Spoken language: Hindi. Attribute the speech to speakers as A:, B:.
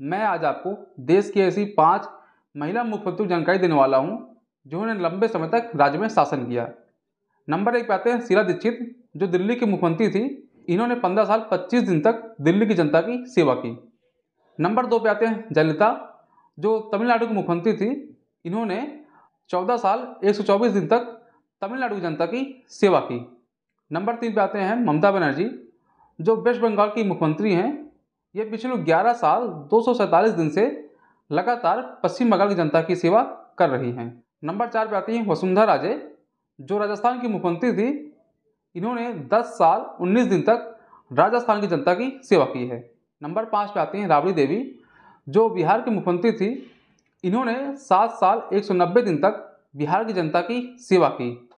A: मैं आज आपको देश की ऐसी पांच महिला मुख्यमंत्री जानकारी देने वाला हूं जिन्होंने लंबे समय तक राज्य में शासन किया नंबर एक पे आते हैं शीला दीक्षित जो दिल्ली की मुख्यमंत्री थी इन्होंने पंद्रह साल पच्चीस दिन तक दिल्ली की जनता की सेवा की नंबर दो पे आते हैं जयलिता जो तमिलनाडु की मुख्यमंत्री थी इन्होंने चौदह साल एक सौ चौबीस दिन तक तमिलनाडु की जनता की सेवा की नंबर तीन पे आते हैं ममता बनर्जी जो वेस्ट बंगाल की मुख्यमंत्री हैं ये पिछले 11 साल दो दिन से लगातार पश्चिम बंगाल की जनता की सेवा कर रही हैं नंबर चार पर आती हैं वसुंधरा राजे जो राजस्थान की मुख्यमंत्री थी इन्होंने 10 साल 19 दिन तक राजस्थान की जनता की सेवा की है नंबर पाँच पे आती हैं राबड़ी देवी जो बिहार की मुख्यमंत्री थी इन्होंने सात साल एक दिन तक बिहार की जनता की सेवा की